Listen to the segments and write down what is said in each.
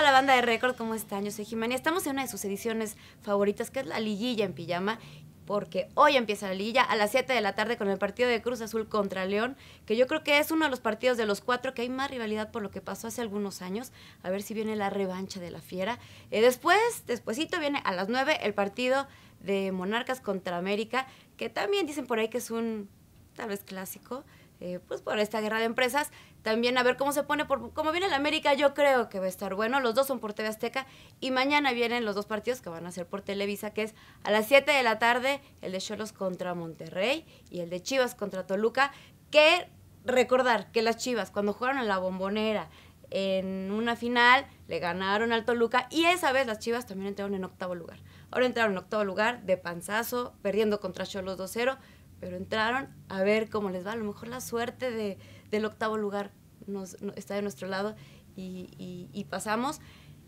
a la banda de récord, ¿cómo están? Yo soy Jimena. Estamos en una de sus ediciones favoritas, que es la liguilla en pijama, porque hoy empieza la liguilla a las 7 de la tarde con el partido de Cruz Azul contra León, que yo creo que es uno de los partidos de los cuatro que hay más rivalidad por lo que pasó hace algunos años. A ver si viene la revancha de la fiera. y eh, después, despuesito viene a las 9 el partido de Monarcas contra América, que también dicen por ahí que es un tal vez clásico. Eh, pues por esta guerra de empresas. También a ver cómo se pone, por, como viene el América, yo creo que va a estar bueno. Los dos son por TV Azteca y mañana vienen los dos partidos que van a ser por Televisa, que es a las 7 de la tarde el de Cholos contra Monterrey y el de Chivas contra Toluca, que recordar que las Chivas cuando jugaron en la bombonera en una final le ganaron al Toluca y esa vez las Chivas también entraron en octavo lugar. Ahora entraron en octavo lugar de panzazo, perdiendo contra Cholos 2-0 pero entraron a ver cómo les va. A lo mejor la suerte del octavo lugar nos, está de nuestro lado y, pasamos.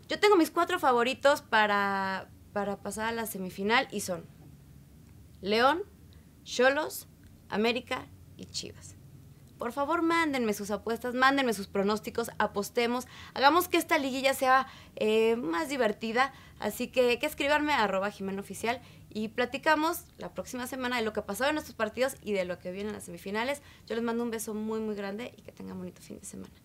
Yo tengo mis cuatro favoritos para, pasar a la semifinal y son León, Cholos, América y Chivas. Por favor, mándenme sus apuestas, mándenme sus pronósticos, apostemos, hagamos que esta liguilla sea eh, más divertida. Así que que escribanme a arroba y platicamos la próxima semana de lo que pasó en estos partidos y de lo que viene en las semifinales. Yo les mando un beso muy, muy grande y que tengan bonito fin de semana.